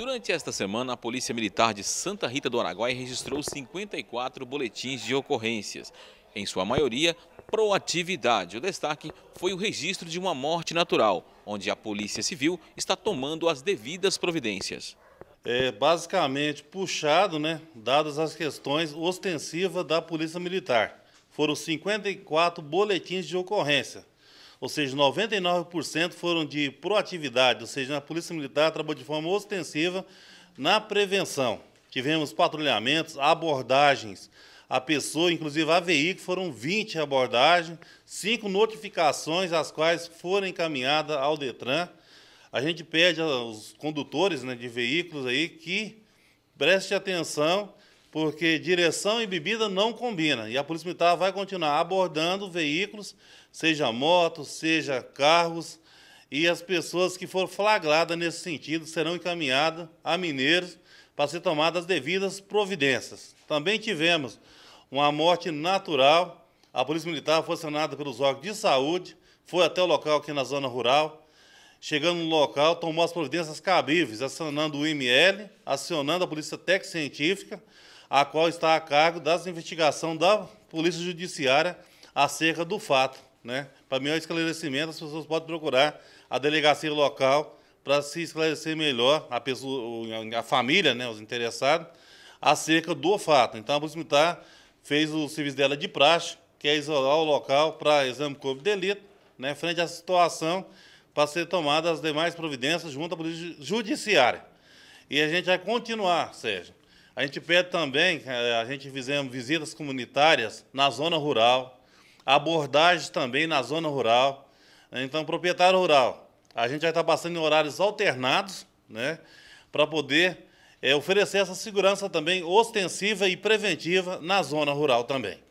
Durante esta semana, a Polícia Militar de Santa Rita do Araguai registrou 54 boletins de ocorrências, em sua maioria proatividade. O destaque foi o registro de uma morte natural, onde a Polícia Civil está tomando as devidas providências. É basicamente puxado, né, dadas as questões ostensivas da Polícia Militar. Foram 54 boletins de ocorrência, ou seja, 99% foram de proatividade, ou seja, a Polícia Militar trabalhou de forma ostensiva na prevenção. Tivemos patrulhamentos, abordagens a pessoa, inclusive a veículo, foram 20 abordagens, cinco notificações, as quais foram encaminhadas ao Detran. A gente pede aos condutores né, de veículos aí que prestem atenção porque direção e bebida não combinam. E a Polícia Militar vai continuar abordando veículos, seja motos, seja carros, e as pessoas que foram flagradas nesse sentido serão encaminhadas a mineiros para ser tomadas as devidas providências. Também tivemos uma morte natural. A Polícia Militar foi acionada pelos órgãos de saúde, foi até o local aqui na zona rural. Chegando no local, tomou as providências cabíveis, acionando o IML, acionando a Polícia Técnica Científica, a qual está a cargo das investigações da Polícia Judiciária acerca do fato. Né? Para melhor é esclarecimento, as pessoas podem procurar a delegacia local para se esclarecer melhor a, pessoa, a família, né, os interessados, acerca do fato. Então, a Polícia Militar fez o serviço dela de praxe, que é isolar o local para exame corpo de delito, né, frente à situação, para ser tomadas as demais providências junto à Polícia Judiciária. E a gente vai continuar, Sérgio, a gente pede também, é, a gente fizemos visitas comunitárias na zona rural, abordagens também na zona rural. Então, proprietário rural, a gente vai estar passando em horários alternados, né, para poder é, oferecer essa segurança também ostensiva e preventiva na zona rural também.